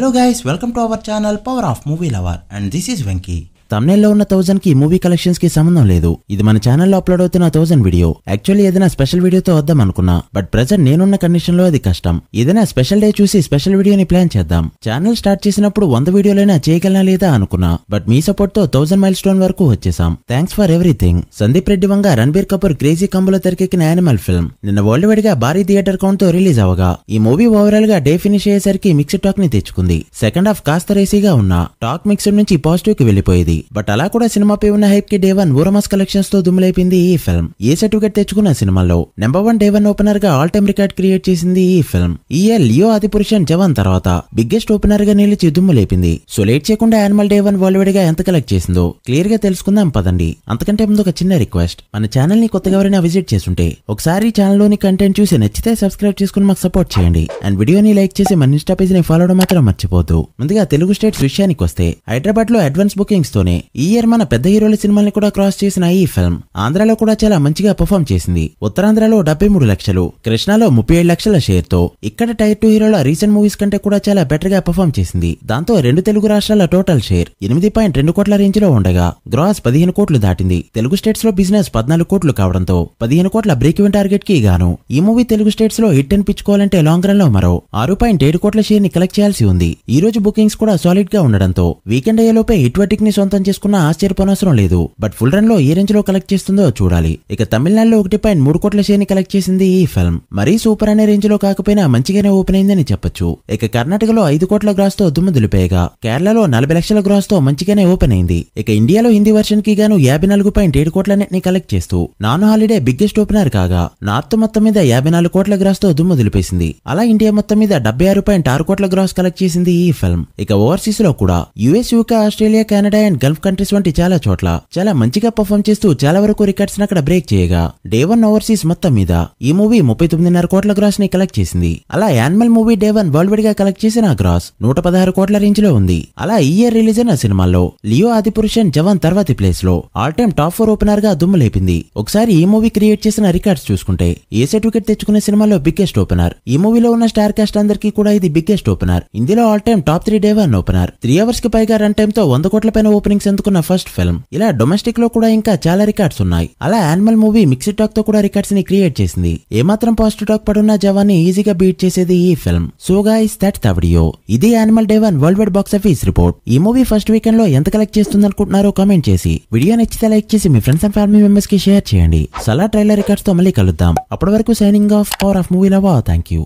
Hello guys, welcome to our channel Power of Movie Lover and this is Venki. లో ఉన్న thousand కి movie collections కి సంబంధం లేదు ఇది మన ఛానల్లో అప్లోడ్ అవుతున్న థౌజండ్ వీడియో యాక్చువల్లీ ఏదైనా స్పెషల్ వీడియోతో వద్దాం అనుకున్నా బట్ ప్రజెంట్ నేనున్న కండిషన్ లో అది కష్టం ఏదైనా స్పెషల్ డే చూసి స్పెషల్ వీడియోని ప్లాన్ చేద్దాం ఛానల్ స్టార్ట్ చేసినప్పుడు వంద వీడియోలైనా చేయగలనా లేదా అనుకున్నా బట్ మీ సపోర్ట్ తో థౌజండ్ మైల్ స్టోన్ వరకు వచ్చేసాం thanks for everything Sandeep Reddy Vanga Ranbir Kapoor crazy కంబులో తెరకెక్కిన యానిమల్ ఫిల్మ్ నిన్న వరల్డ్ వైడ్ గా భారీ థియేటర్ కౌంట్ తో రిలీజ్ అవగా ఈ మూవీ ఓవరాల్ గా డే ఫినిష్ అయ్యేసరికి మిక్స్డ్ టాక్ ని తెచ్చుకుంది సెకండ్ హాఫ్ కాస్త రేసీగా ఉన్నా టాక్ మిక్స్డ్ నుంచి పాజిటివ్ కి వెళ్లిపోయేది బట్ అలా కూడా సినిమాపై ఉన్న హైప్ కి డే వన్ ఊరమాస్ కలెక్షన్స్ తో దుమ్ములైపోయింది ఈ ఫిల్మ్ ఏ సర్టిఫికెట్ తెచ్చుకున్న సినిమాలో number one day one opener గా ఆల్ టైమ్ రికార్డ్ క్రియేట్ చేసింది ఈ ఫిల్మ్ ఈ ఇయర్ లియో పురుషన్ జవాన్ తర్వాత బిగ్గెస్ట్ ఓపెనర్ గా నిలిచి దుమ్ము లేపింది సో లేట్ చేయకుండా యానిమల్ డే వన్ వరల్డ్ గా ఎంత కలెక్ట్ చేసిందో క్లియర్ గా తెలుసుకుందాం పదండి అంతకంటే ముందు ఒక చిన్న రిక్వెస్ట్ మన ఛానల్ ని కొత్తగా ఎవరైనా విజిట్ చేస్తుంటే ఒకసారి ఛానల్ లోని కంటెంట్ చూసి నచ్చితే సబ్స్క్రైబ్ చేసుకుని మాకు సపోర్ట్ చేయండి అండ్ వీడియోని లైక్ చేసి మన ఇన్స్టా పేజ్ ని ఫాలో అవడం మాత్రం మర్చిపోద్దు ముందుగా తెలుగు స్టేట్స్ విషయానికి వస్తే హైదరాబాద్ లో అడ్వాన్స్ బుకింగ్స్ తోనే సినిమాలోనే ఈ ఇయర్ మన పెద్ద హీరోల సినిమాల్ని కూడా క్రాస్ చేసిన ఈ ఫిల్మ్ ఆంధ్రలో కూడా చాలా మంచిగా పర్ఫామ్ చేసింది ఉత్తరాంధ్రలో డెబ్బై మూడు లక్షలు కృష్ణాలో ముప్పై ఏడు లక్షల షేర్ తో ఇక్కడ టైర్ టూ హీరోల రీసెంట్ మూవీస్ కంటే కూడా చాలా బెటర్ గా పర్ఫామ్ చేసింది దాంతో రెండు తెలుగు రాష్ట్రాల టోటల్ షేర్ ఎనిమిది పాయింట్ రెండు కోట్ల రేంజ్ లో ఉండగా గ్రాస్ పదిహేను కోట్లు దాటింది తెలుగు స్టేట్స్ లో బిజినెస్ పద్నాలుగు కోట్లు కావడంతో పదిహేను కోట్ల బ్రేక్ ఇవెన్ టార్గెట్ కి గాను ఈ మూవీ తెలుగు స్టేట్స్ లో హిట్ అనిపించుకోవాలంటే లాంగ్ రన్ లో మరో ఆరు పాయింట్ ఏడు కోట్ల షేర్ ని కలెక్ట్ చేయాల్సి ఉంది ఈ రోజు బుకింగ్స్ కూడా సాలిడ్ గా ఉండడంతో వీకెండ్ అయ్యేలోపే హిట్ వర్టిక్ ని సొంతం అర్థం చేసుకున్న ఆశ్చర్యపోనవసరం లేదు బట్ ఫుల్ రన్ లో ఏ రేంజ్ లో కలెక్ట్ చేస్తుందో చూడాలి ఇక తమిళనాడులో ఒకటి పాయింట్ మూడు కోట్ల షేర్ ని కలెక్ట్ చేసింది ఈ ఫిల్మ్ మరీ సూపర్ అనే రేంజ్ లో కాకపోయినా మంచిగానే ఓపెన్ అయిందని చెప్పొచ్చు ఇక కర్ణాటకలో ఐదు కోట్ల గ్రాస్ తో దుమ్ముదులిపోయగా కేరళలో నలభై లక్షల గ్రాస్ తో మంచిగానే ఓపెన్ అయింది ఇక ఇండియాలో హిందీ వర్షన్ కి గాను యాభై నాలుగు పాయింట్ ఏడు కోట్ల నెట్ ని కలెక్ట్ చేస్తూ నాన్ హాలిడే బిగ్గెస్ట్ ఓపెనర్ కాగా నార్త్ మొత్తం మీద యాభై నాలుగు కోట్ల గ్రాస్ తో దుమ్ముదిలిపేసింది అలా ఇండియా మొత్తం మీద డెబ్బై ఆరు పాయింట్ ఆరు కోట్ల గ్రాస్ కలెక్ట్ చేసింది ఈ ఫిల్మ్ ఇక ఓవర్సీస్ లో కూడా US UK Australia Canada and Gulf countries వంటి చాలా చోట్ల చాలా మంచిగా పర్ఫామ్ చేస్తూ చాలా వరకు రికార్డ్స్ అక్కడ బ్రేక్ చేయగా డే వన్ ఓవర్సీస్ మొత్తం మీద ఈ మూవీ ముప్పై తొమ్మిదిన్నర కోట్ల గ్రాస్ ని కలెక్ట్ చేసింది అలా animal movie day one worldwide గా కలెక్ట్ చేసిన గ్రాస్ నూట పదహారు కోట్ల రేంజ్ లో ఉంది అలా ఈ ఇయర్ రిలీజ్ అయిన సినిమాల్లో లియో పురుషన్ జవాన్ తర్వాతి ప్లేస్ లో all time top four opener గా దుమ్ము లేపింది ఒకసారి ఈ మూవీ క్రియేట్ చేసిన రికార్డ్స్ చూసుకుంటే ఏ సర్టిఫికెట్ తెచ్చుకునే సినిమాలో బిగ్గెస్ట్ ఓపెనర్ ఈ మూవీలో ఉన్న స్టార్ కాస్ట్ అందరికీ కూడా ఇది బిగ్గెస్ట్ ఓపెనర్ ఇందులో all time top three day one opener three hours కి పైగా రన్ టైమ్ తో వంద కోట్ల పైన ఓపెన్ ఓపెనింగ్స్ ఎందుకున్న ఫస్ట్ ఫిల్మ్ ఇలా డొమెస్టిక్ లో కూడా ఇంకా చాలా రికార్డ్స్ ఉన్నాయి అలా యానిమల్ మూవీ మిక్స్డ్ టాక్ తో కూడా రికార్డ్స్ ని క్రియేట్ చేసింది ఏమాత్రం పాజిటివ్ టాక్ పడున్న జవాన్ని ఈజీగా బీట్ చేసేది ఈ film so guys that's the video ఇది animal day one worldwide box office report ఈ మూవీ ఫస్ట్ వీకెండ్ లో ఎంత కలెక్ట్ చేస్తుంది అనుకుంటున్నారో కామెంట్ చేసి వీడియో నచ్చితే లైక్ చేసి మీ ఫ్రెండ్స్ అండ్ ఫ్యామిలీ మెంబర్స్ కి షేర్ చేయండి సలా ట్రైలర్ రికార్డ్స్ తో మళ్ళీ కలుద్దాం అప్పటి వరకు signing off power of movie lover thank you